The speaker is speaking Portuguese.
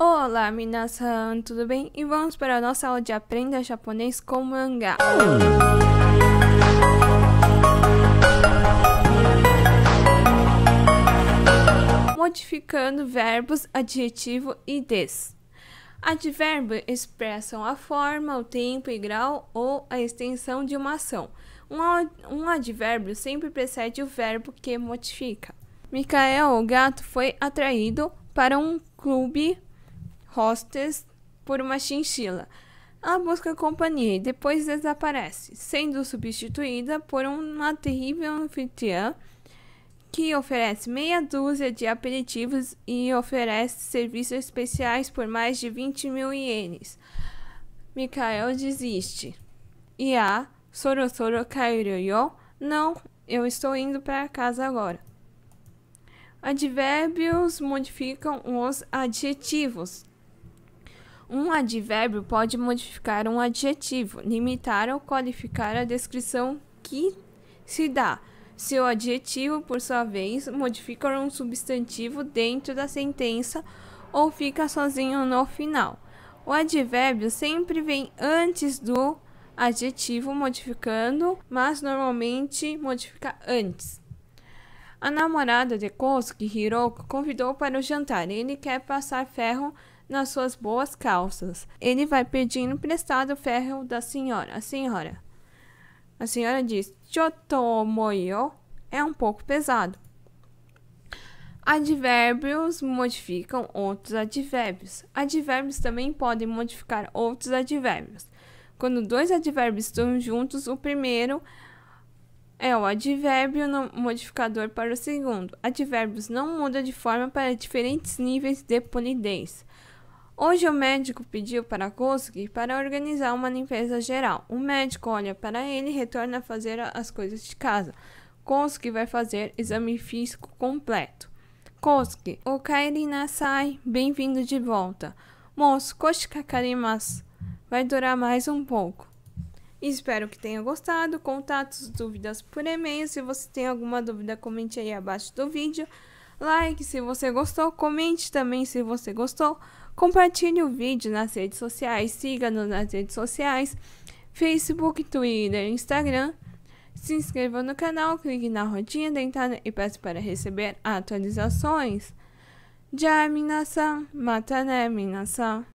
Olá, minasan, tudo bem? E vamos para a nossa aula de Aprenda Japonês com Mangá. Modificando verbos, adjetivo e des. Adverbos expressam a forma, o tempo e grau ou a extensão de uma ação. Um advérbio sempre precede o verbo que modifica. Micael, o gato, foi atraído para um clube hostess por uma chinchila. Ela busca companhia e depois desaparece, sendo substituída por uma terrível anfitriã que oferece meia dúzia de aperitivos e oferece serviços especiais por mais de 20 mil ienes. Mikael desiste. E a Sorosoro Soro não, eu estou indo para casa agora. Advérbios modificam os adjetivos, um advérbio pode modificar um adjetivo, limitar ou qualificar a descrição que se dá. Se o adjetivo, por sua vez, modifica um substantivo dentro da sentença ou fica sozinho no final. O advérbio sempre vem antes do adjetivo modificando, mas normalmente modifica antes. A namorada de Kosuke, Hiroko, convidou para o jantar. Ele quer passar ferro nas suas boas calças. Ele vai pedindo emprestado o ferro da senhora. A senhora. A senhora diz: Chotomoyo é um pouco pesado. Advérbios modificam outros advérbios. Advérbios também podem modificar outros advérbios. Quando dois advérbios estão juntos, o primeiro é o advérbio no modificador para o segundo. Advérbios não mudam de forma para diferentes níveis de polidez. Hoje o médico pediu para conseguir para organizar uma limpeza geral. O médico olha para ele e retorna a fazer as coisas de casa. Kosuke vai fazer exame físico completo. Kosuke, o Kairi Nasai, bem-vindo de volta. Moço, koshikakarimasu. Vai durar mais um pouco. Espero que tenha gostado. Contatos, dúvidas por e-mail. Se você tem alguma dúvida, comente aí abaixo do vídeo like se você gostou, comente também se você gostou, compartilhe o vídeo nas redes sociais, siga-nos nas redes sociais, Facebook, Twitter, Instagram. Se inscreva no canal, clique na rodinha dentada e peça para receber atualizações. Já, minasan, mata, né, minasan?